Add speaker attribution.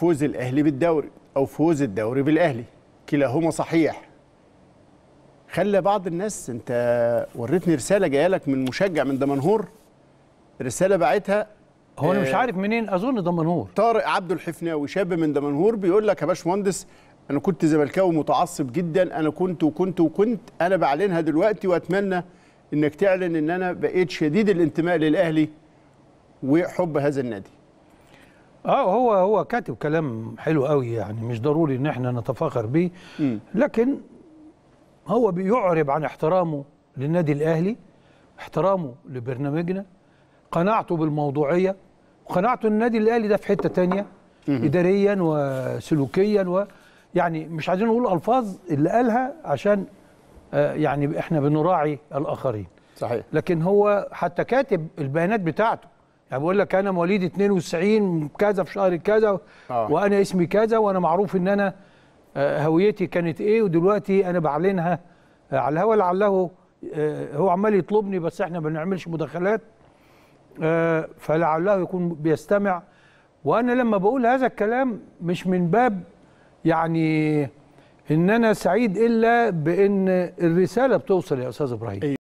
Speaker 1: فوز الاهلي بالدوري او فوز الدوري بالاهلي كلاهما صحيح خلى بعض الناس انت وريتني رساله جايه لك من مشجع من دمنهور رساله بعتها هو انا مش آه، عارف منين اظن دمنهور طارق عبد الحفناوي شاب من دمنهور بيقول لك يا باشمهندس انا كنت زملكاوي متعصب جدا انا كنت وكنت وكنت انا بعلنها دلوقتي واتمنى انك تعلن ان انا بقيت شديد الانتماء للاهلي وحب هذا النادي اه هو هو
Speaker 2: كاتب كلام حلو قوي يعني مش ضروري ان احنا نتفاخر بيه لكن هو بيعرب عن احترامه للنادي الاهلي احترامه لبرنامجنا قناعته بالموضوعيه وقناعته النادي الاهلي ده في حته ثانيه اداريا وسلوكيا و يعني مش عايزين نقول الفاظ اللي قالها عشان آه، يعني احنا بنراعي الاخرين صحيح لكن هو حتى كاتب البيانات بتاعته يعني بيقول لك انا مواليد 92 كذا في شهر كذا آه. وانا اسمي كذا وانا معروف ان انا آه، هويتي كانت ايه ودلوقتي انا بعلنها آه، على الهوا لعله آه، هو عمال يطلبني بس احنا ما بنعملش مداخلات فلعله يكون بيستمع وانا لما بقول هذا الكلام مش من باب يعني ان انا سعيد الا بان الرساله بتوصل يا استاذ ابراهيم